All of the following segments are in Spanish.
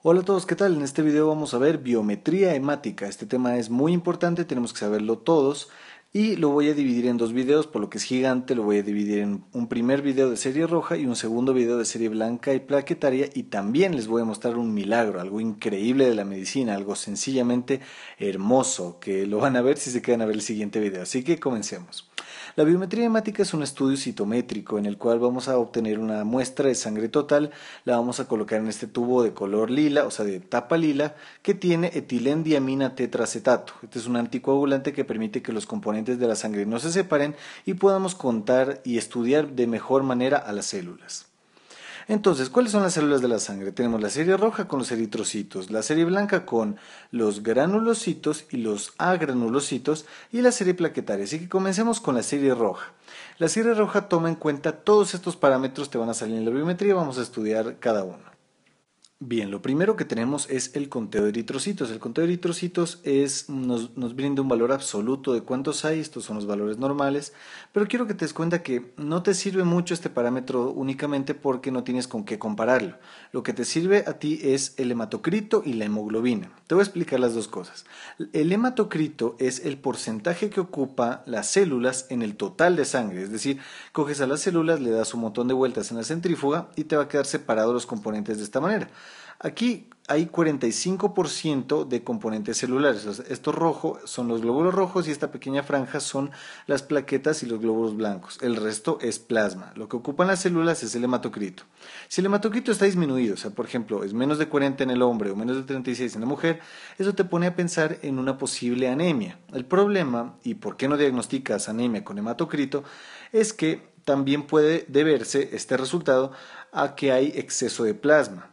Hola a todos, ¿qué tal? En este video vamos a ver biometría hemática. Este tema es muy importante, tenemos que saberlo todos y lo voy a dividir en dos videos, por lo que es gigante, lo voy a dividir en un primer video de serie roja y un segundo video de serie blanca y plaquetaria y también les voy a mostrar un milagro, algo increíble de la medicina, algo sencillamente hermoso que lo van a ver si se quedan a ver el siguiente video. Así que comencemos. La biometría hemática es un estudio citométrico en el cual vamos a obtener una muestra de sangre total, la vamos a colocar en este tubo de color lila, o sea de tapa lila, que tiene etilendiamina tetracetato. Este es un anticoagulante que permite que los componentes de la sangre no se separen y podamos contar y estudiar de mejor manera a las células. Entonces, ¿cuáles son las células de la sangre? Tenemos la serie roja con los eritrocitos, la serie blanca con los granulocitos y los agranulocitos y la serie plaquetaria. Así que comencemos con la serie roja. La serie roja toma en cuenta todos estos parámetros, que van a salir en la biometría, vamos a estudiar cada uno. Bien, lo primero que tenemos es el conteo de eritrocitos. El conteo de eritrocitos nos, nos, brinda un valor absoluto de cuántos hay, estos son los valores normales, pero quiero que te des cuenta que no te sirve mucho este parámetro únicamente porque no tienes con qué compararlo. Lo que te sirve a ti es el hematocrito y la hemoglobina. Te voy a explicar las dos cosas. El hematocrito es el porcentaje que ocupa las células en el total de sangre, es decir, coges a las células, le das un montón de vueltas en la centrífuga y te va a quedar separado los componentes de esta manera. Aquí hay 45% de componentes celulares. Estos rojos son los glóbulos rojos y esta pequeña franja son las plaquetas y los glóbulos blancos. El resto es plasma. Lo que ocupan las células es el hematocrito. Si el hematocrito está disminuido, o sea, por ejemplo, es menos de 40 en el hombre o menos de 36 en la mujer, eso te pone a pensar en una posible anemia. El problema, y por qué no diagnosticas anemia con hematocrito, es que también puede deberse este resultado a que hay exceso de plasma.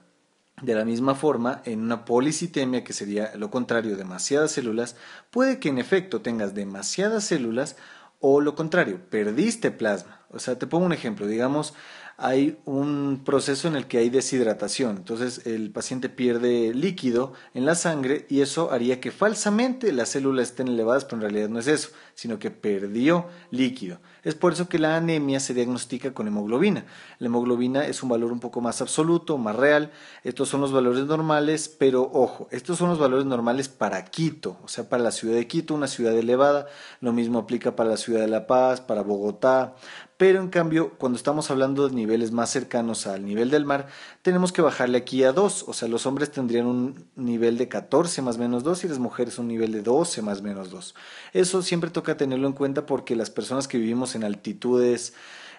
De la misma forma, en una policitemia, que sería lo contrario, demasiadas células, puede que en efecto tengas demasiadas células o lo contrario, perdiste plasma. O sea, te pongo un ejemplo, digamos, hay un proceso en el que hay deshidratación. Entonces el paciente pierde líquido en la sangre y eso haría que falsamente las células estén elevadas, pero en realidad no es eso, sino que perdió líquido. Es por eso que la anemia se diagnostica con hemoglobina. La hemoglobina es un valor un poco más absoluto, más real. Estos son los valores normales, pero ojo, estos son los valores normales para Quito, o sea, para la ciudad de Quito, una ciudad elevada. Lo mismo aplica para la ciudad de La Paz, para Bogotá, pero en cambio cuando estamos hablando de niveles más cercanos al nivel del mar, tenemos que bajarle aquí a 2, o sea, los hombres tendrían un nivel de 14 más menos 2 y las mujeres un nivel de 12 más menos 2. Eso siempre toca tenerlo en cuenta porque las personas que vivimos en altitudes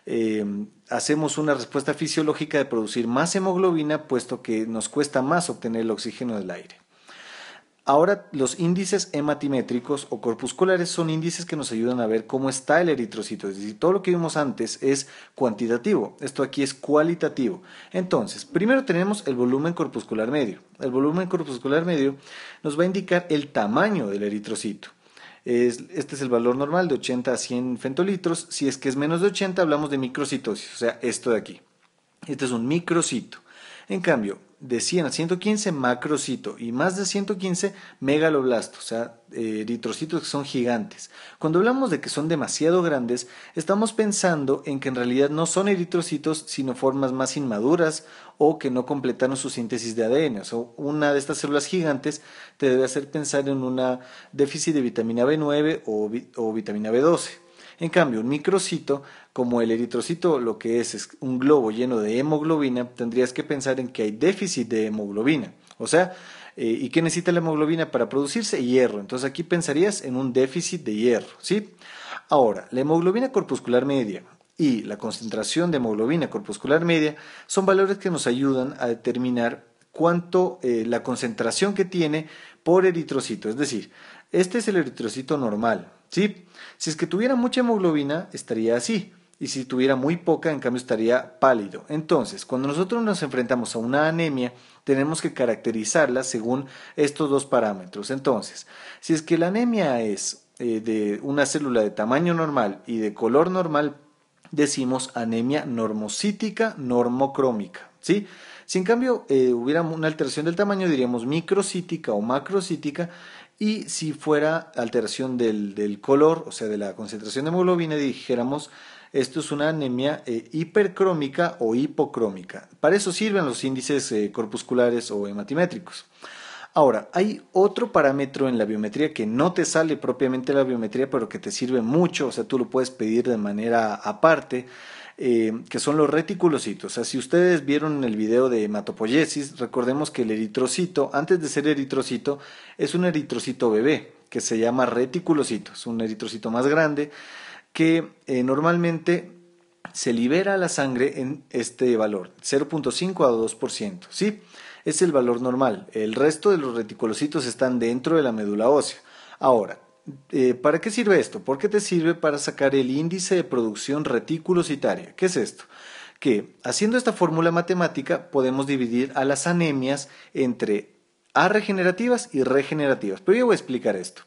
em, hacemos una respuesta fisiológica de producir más hemoglobina puesto que nos cuesta más obtener el oxígeno del aire. Ahora, los índices hematimétricos o corpusculares son índices que nos ayudan a ver cómo está el eritrocito. Es decir, todo lo que vimos antes es cuantitativo, esto aquí es cualitativo. Entonces, primero tenemos el volumen corpuscular medio. El volumen corpuscular medio nos va a indicar el tamaño del eritrocito este es el valor normal de 80 a 100 fentolitros. Si es que es menos de 80, hablamos de microcitosis, o sea, esto de aquí. Este es un microcito. En cambio, de 100 a 115 macrocito y más de 115 megaloblastos, o sea, eh, eritrocitos que son gigantes. Cuando hablamos de que son demasiado grandes, estamos pensando en que en realidad no son eritrocitos, sino formas más inmaduras o que no completaron su síntesis de ADN. O una de estas células gigantes te debe hacer pensar en un déficit de vitamina B9 o, o vitamina B12. En cambio, un microcito, como el eritrocito lo que es es un globo lleno de hemoglobina, tendrías que pensar en que hay déficit de hemoglobina. O sea, eh, ¿y qué necesita la hemoglobina para producirse? Hierro. Entonces aquí pensarías en un déficit de hierro, ¿sí? Ahora, la hemoglobina corpuscular media y la concentración de hemoglobina corpuscular media son valores que nos ayudan a determinar cuánto eh, la concentración que tiene por eritrocito. Es decir, este es el eritrocito normal, ¿sí? Si es que tuviera mucha hemoglobina, estaría así. Y si tuviera muy poca, en cambio, estaría pálido. Entonces, cuando nosotros nos enfrentamos a una anemia, tenemos que caracterizarla según estos dos parámetros. Entonces, si es que la anemia es eh, de una célula de tamaño normal y de color normal, decimos anemia normocítica normocrómica. ¿sí? Si en cambio eh, hubiera una alteración del tamaño, diríamos microcítica o macrocítica, y si fuera alteración del, color, o sea, de la concentración de hemoglobina, dijéramos, esto es una anemia eh, hipercrómica o hipocrómica. Para eso sirven los índices eh, corpusculares o hematimétricos. Ahora, hay otro parámetro en la biometría que no te sale propiamente la biometría, pero que te sirve mucho, o sea, tú lo puedes pedir de manera aparte, eh, que son los reticulocitos. si ustedes vieron el video de hematopoyesis, recordemos que el eritrocito, antes de ser eritrocito, es un eritrocito bebé, que se llama reticulocito, es un eritrocito más grande, que eh, normalmente se libera la sangre en este valor, 0.5 a 2%, ¿sí? Es el valor normal. El resto de los reticulocitos están dentro de la médula ósea. Ahora, eh, ¿para qué sirve esto? Porque te sirve para sacar el índice de producción reticulocitaria. ¿Qué es esto? Que haciendo esta fórmula matemática podemos dividir a las anemias entre A regenerativas y regenerativas. Pero yo voy a explicar esto.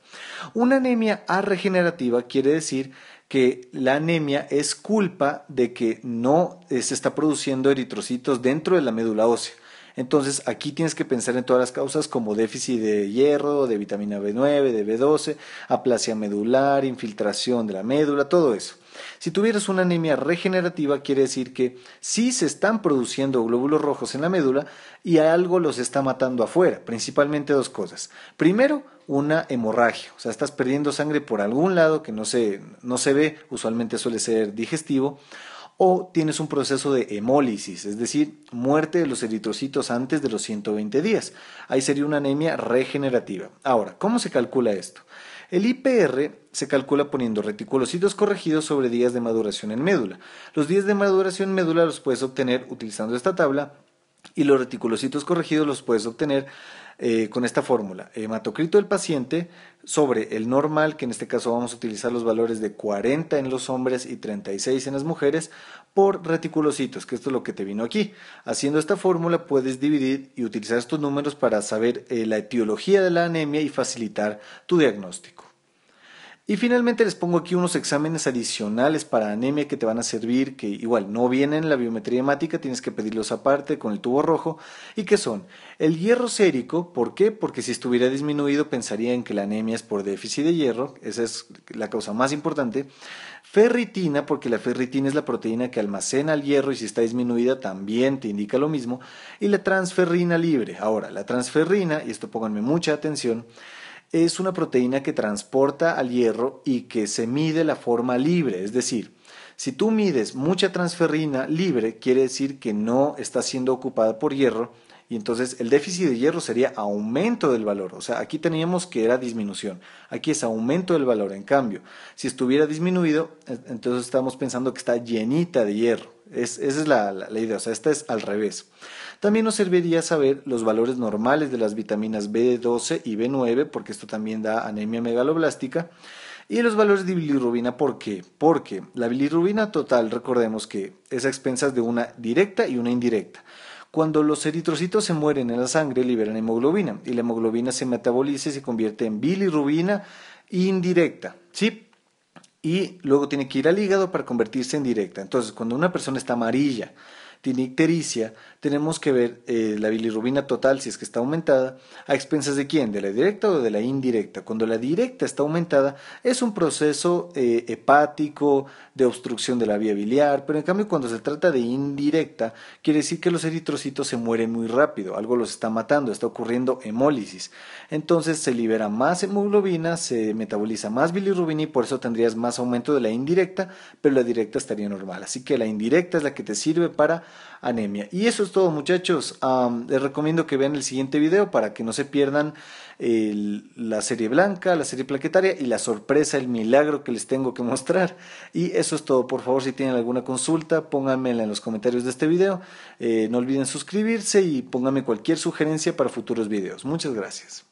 Una anemia A regenerativa quiere decir que la anemia es culpa de que no eh, se está produciendo eritrocitos dentro de la médula ósea. Entonces aquí tienes que pensar en todas las causas como déficit de hierro, de vitamina B9, de B12, aplasia medular, infiltración de la médula, todo eso. Si tuvieras una anemia regenerativa, quiere decir que sí se están produciendo glóbulos rojos en la médula y algo los está matando afuera, principalmente dos cosas. Primero, una hemorragia, o sea, estás perdiendo sangre por algún lado que no se, no se ve, usualmente suele ser digestivo o tienes un proceso de hemólisis, es decir, muerte de los eritrocitos antes de los 120 días. Ahí sería una anemia regenerativa. Ahora, ¿cómo se calcula esto? El IPR se calcula poniendo reticulocitos corregidos sobre días de maduración en médula. Los días de maduración en médula los puedes obtener utilizando esta tabla y los reticulocitos corregidos los puedes obtener eh, con esta fórmula. Hematocrito del paciente sobre el normal, que en este caso vamos a utilizar los valores de 40 en los hombres y 36 en las mujeres, por reticulocitos, que esto es lo que te vino aquí. Haciendo esta fórmula puedes dividir y utilizar estos números para saber eh, la etiología de la anemia y facilitar tu diagnóstico. Y finalmente les pongo aquí unos exámenes adicionales para anemia que te van a servir, que igual no vienen en la biometría hemática, tienes que pedirlos aparte con el tubo rojo, y que son el hierro sérico, ¿por qué? Porque si estuviera disminuido pensaría en que la anemia es por déficit de hierro, esa es la causa más importante, ferritina, porque la ferritina es la proteína que almacena el hierro y si está disminuida también te indica lo mismo, y la transferrina libre. Ahora, la transferrina, y esto pónganme mucha atención, es una proteína que transporta al hierro y que se mide la forma libre, es decir, si tú mides mucha transferrina libre, quiere decir que no está siendo ocupada por hierro, y entonces el déficit de hierro sería aumento del valor. O sea, aquí teníamos que era disminución. Aquí es aumento del valor. En cambio, si estuviera disminuido, e-, entonces estamos pensando que está llenita de hierro. esa es la, idea. O sea, esta es al revés. También nos serviría saber los valores normales de las vitaminas B12 y B9, porque esto también da anemia megaloblástica. Y los valores de bilirrubina, ¿por qué? Porque la bilirrubina total, recordemos que es a expensas de una directa y una indirecta. Cuando los eritrocitos se mueren en la sangre, liberan hemoglobina y la hemoglobina se metaboliza y se convierte en bilirrubina indirecta. ¿Sí? Y luego tiene que ir al hígado para convertirse en directa. Entonces, cuando una persona está amarilla, tiene tenemos que ver eh, la bilirrubina total si es que está aumentada, a expensas de quién, de la directa o de la indirecta. Cuando la directa está aumentada es un proceso eh, hepático de obstrucción de la vía biliar, pero en cambio cuando se trata de indirecta quiere decir que los eritrocitos se mueren muy rápido, algo los está matando, está ocurriendo hemólisis. Entonces se libera más hemoglobina, se metaboliza más bilirrubina y por eso tendrías más aumento de la indirecta, pero la directa estaría normal. Así que la indirecta es la que te sirve para anemia. Y eso es todo muchachos. les recomiendo que vean el siguiente video para que no se pierdan la serie blanca, la serie plaquetaria y la sorpresa, el milagro que les tengo que mostrar. Y eso es todo. Por favor, si tienen alguna consulta, pónganmela en los comentarios de este video. Eh, no olviden suscribirse y pónganme cualquier sugerencia para futuros videos. Muchas gracias.